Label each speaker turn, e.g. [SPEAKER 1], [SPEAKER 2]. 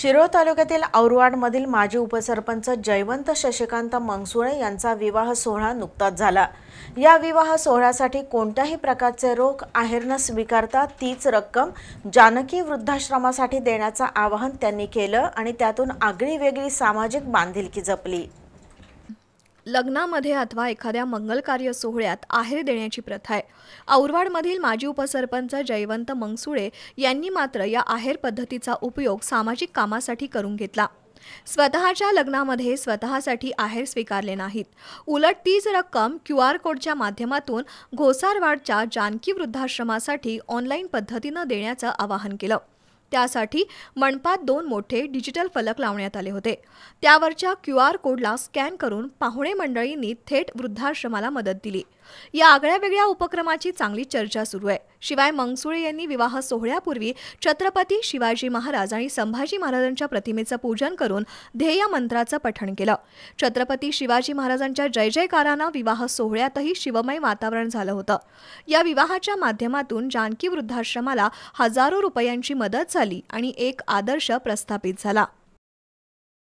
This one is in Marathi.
[SPEAKER 1] शिरोळ तालुक्यातील औरवाडमधील माजी उपसरपंच जयवंत शशिकांत मंगसुळे यांचा विवाह सोहळा नुकताच झाला या विवाह सोहळ्यासाठी कोणत्याही प्रकारचे रोख आहेर न स्वीकारता तीच रक्कम जानकी वृद्धाश्रमासाठी देण्याचं आवाहन त्यांनी केलं आणि त्यातून आगळी वेगळी सामाजिक बांधिलकी जपली
[SPEAKER 2] लग्नामध्ये अथवा एखाद्या मंगलकार्य सोहळ्यात आहेर देण्याची प्रथा आहे औरवाडमधील माजी उपसरपंच जयवंत मंगसुळे यांनी मात्र या आहेर पद्धतीचा उपयोग सामाजिक कामासाठी करून घेतला स्वतःच्या लग्नामध्ये स्वतःसाठी आहेर स्वीकारले नाहीत उलट तीच रक्कम क्यू आर कोडच्या माध्यमातून घोसारवाडच्या जानकी वृद्धाश्रमासाठी ऑनलाईन पद्धतीनं देण्याचं आवाहन केलं त्यासाठी मनपात दोन मोठे डिजिटल फलक लावण्यात आले होते त्यावरच्या क्यू आर कोडला स्कॅन करून पाहुणे मंडळींनी थेट वृद्धाश्रमाला मदत दिली या आगळ्या वेगळ्या उपक्रमाची चांगली चर्चा सुरू आहे शिवाय मंगसुळे यांनी विवाह सोहळ्यापूर्वी छत्रपती शिवाजी महाराज आणि संभाजी महाराजांच्या प्रतिमेचं पूजन करून ध्येय मंत्राचं पठण केलं छत्रपती शिवाजी महाराजांच्या जय जयकारानं विवाह सोहळ्यातही शिवमय वातावरण झालं होतं या विवाहाच्या माध्यमातून जानकी वृद्धाश्रमाला हजारो रुपयांची मदत झाली आणि एक आदर्श प्रस्थापित झाला